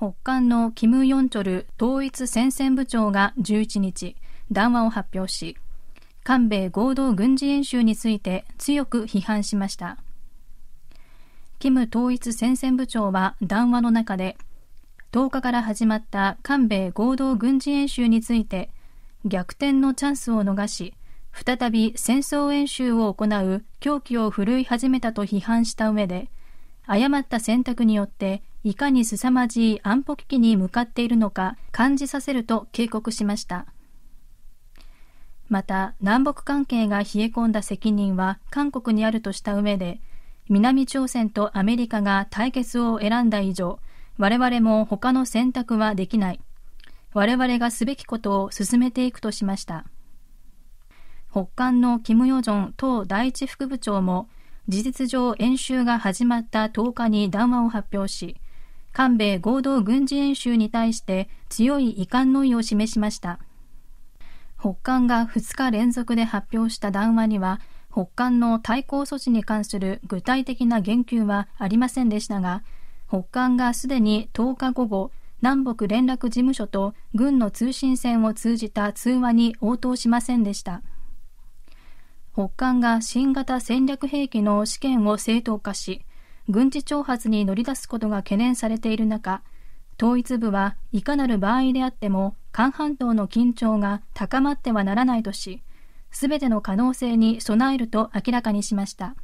北韓のキム・ヨンチョル統一戦線部長が11日、談話を発表し、韓米合同軍事演習について強く批判しました。キム統一戦線部長は談話の中で、10日から始まった韓米合同軍事演習について、逆転のチャンスを逃し、再び戦争演習を行う狂気を振るい始めたと批判した上で、誤った選択によっていかに凄まじい安保危機に向かっているのか感じさせると警告しました。また、南北関係が冷え込んだ責任は韓国にあるとした上で、南朝鮮とアメリカが対決を選んだ以上、我々も他の選択はできない。我々がすべきことを進めていくとしました。北韓のキム・ヨジョン党第一副部長も、事実上演習が始まった10日に談話を発表し、韓米合同軍事演習に対して強い遺憾の意を示しました。北韓が2日連続で発表した談話には、北韓の対抗措置に関する具体的な言及はありませんでしたが、北韓がすでに10日午後、南北連絡事務所と軍の通信線を通じた通話に応答しませんでした。北韓が新型戦略兵器の試験を正当化し、軍事挑発に乗り出すことが懸念されている中、統一部はいかなる場合であっても、韓半島の緊張が高まってはならないとし、すべての可能性に備えると明らかにしました。